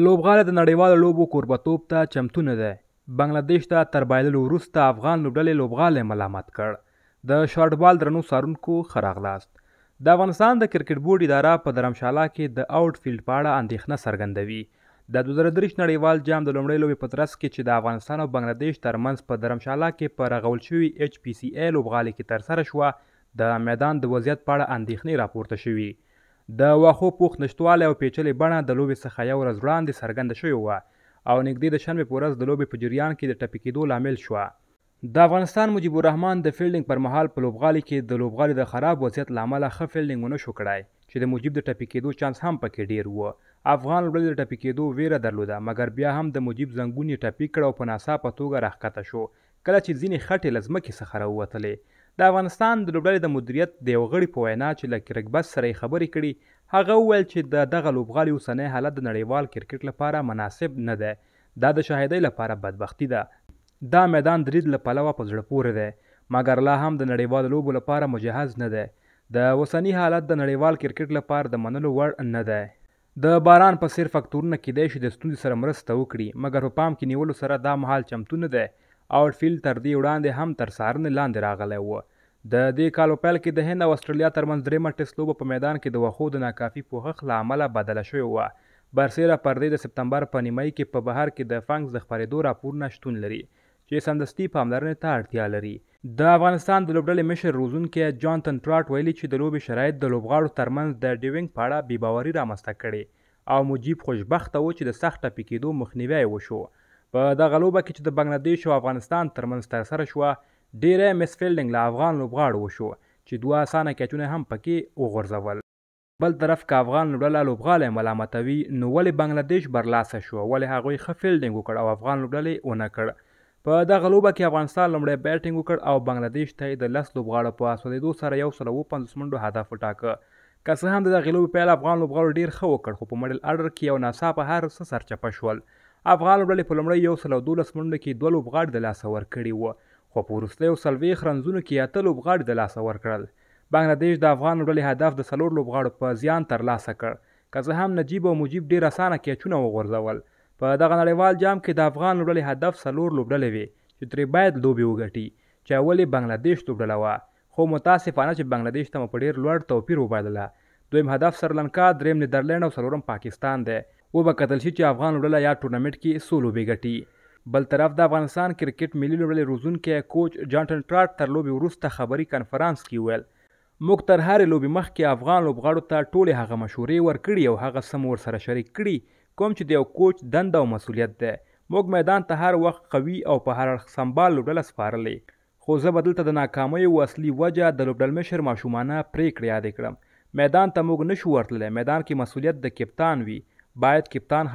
لوبغاړي د نړیوالو لوبو کوربتوب ته چمتو نه دي بنگلاديش ته تر بایللو وروسته افغان لوبډلې لوبغاړي ملامت کړ د شارټ بال درنو سارونکو خراغلاست د افغانستان د کرکټ بورډ اداره په درمشاله کې د آوټ فیلډ په اړه اندېښنه څرګندوي د 2023 نړیوال جام د لومړۍ لوبې په ترڅ کې چې د افغانستان او بنگلاديش ترمنځ په درمشاله کې پر غول شوی ایچ پی سی ای لوبغالي کې ترسره شو د میدان د وضعیت په اړه اندېښنې راپورته شوې د واښو پوښ نشتوالی او پیچلې بڼه د لوبې څخه یو ورځ وړاندې څرګنده شوې وه او نږدې د شنبې په ورځ د لوبې په جریان کې د ټپي کېدو لامل شوه د افغانستان مجیب الرحمن د فیلډینګ پر مهال په لوبغالي کې د لوبغالي د خراب وضعیت له امله ښه فیلډینګ ونه شو کړای چې د مجیب د ټپي کېدو چانس هم پکې ډیر و افغان لوبډلې د ټپي کېدو ویره درلوده مګر بیا هم د مجیب زنګون یې ټپي کړ او په ناڅاپه توګه راښکته شو کله چې ځینې خټې له ځمکې څخه راووتلې د افغانستان د لوبډلې د مدیریت د یو غړي په وینا چې له کرکبس سره یې خبرې کړي هغه وویل چې د دغه لوبغاړي اوسنی حالت د نړیوال کرکټ لپاره مناسب نه دی دا د شاهدۍ لپاره بدبختی ده دا میدان درید له پلوه په زړه پورې دی مګر لا هم د نړیوالو لوبو لپاره مجهز نه دی د اوسني حالت د نړیوال کرکټ لپاره د منلو وړ نه دی د باران په صرف فکتورونه کېدای شي د ستونزې سره مرسته وکړي مګر په پام کې نیولو سره دا مهال چمتو نه دی آوټفیلډ تر دې وړاندې هم تر څارنې لاندې راغلی و د دې کال په پیل کې د هند او استرالیا ترمنځ دریمه ټیسټ لوبه په میدان کې د وښو د ناکافي پوښښ له امله بدله شوې وه برسیره پر دې د سپتمبر په نیمایي کې په بهر کې د فنګس د خپرېدو راپورونه شتون لري چې سمدستي پاملرنې ته اړتیا لري د افغانستان د لوبډلې مشر روزونکی جانتن ټراټ ویلي چې د لوبې شرایط د لوبغاړو ترمنځ د ډیوینګ په اړه بېباوري رامنځته کړې او مجیب خوشبخته و چې د سخت ټپي کېدو مخنیوی وشو په دغه لوبه کې چې د بنگلاديش او افغانستان ترمنځ تر سره شو ډیره مس فیلډینګ له افغان لوبغاړو وشو چې دوه اسانه کچونه هم پکې وغورځول بل طرف کا افغان لوبډله لوبغاله ملامتوي نو ولې بنگلاديش برلاسه شو ولې هغوی ښه فیلډینګ وکړ او افغان لوبډلې ونه کړ په دغه لوبه کې افغانستان لومړی بیټینګ وکړ او بنگلاديش ته د لس لوبغاړو په اسودیدو سره یو سل او 50 منډو هدف وټاکه که څه هم دغه لوبه په افغان لوبغاړو ډیر ښه وکړ خو په مډل آرډر کې یو ناڅاپه هر څه سرچپه شول افغان لوبډلې په لومړۍ یو سل او دولس منډو کې دوه لوبغاړي د لاسه ورکړي وو خو په وروستیو څلوېښت رنزونو کې اته لوبغاړي د لاسه ورکړل بنګلاديش د افغان لوبډلې هدف د څلور لوبغاړو په زیان ترلاسه کړ که څه هم نجیب او مجیب ډېر اسانه کیچونه وغورځول په دغه نړیوال جام کې د افغان لوبډلې هدف څلور لوبډلې وې چې ترې باید لوبې وګټي چې اولې بنګلاديش لوبډله وه خو متاسفانه چې بنګلاديش ته مو په ډېر لوړ توپیر وبایلله دویم هدف سرلنکا دریم نیدرلند او څلورم پاکستان دی و به کتل شي چې افغان لوبډله یا ټورنمنت کې څو لوبې ګټي بل طرف د افغانستان کرکټ ملي لوبډلې روزونکی کوچ جانټن ټراټ تر لوبې وروسته خبري کنفرانس کې ویل موږ تر هرې لوبې مخکې افغان لوبغاړو ته ټولې هغه مشورې ورکړي او هغه سم ورسره شریک کړي کوم چې د یو کوچ دنده او مسولیت ده موږ میدان ته هر وخت قوي او په هر اړخ سمبال لوبډله سپارلې خو زه به دلته د ناکامۍ او اصلي وجه د لوبډل مشر ماشومانه پریکړې یادې کړم میدان ته موږ نشو ورتللی میدان کې مسولیت د کپتان وي بعد كابتن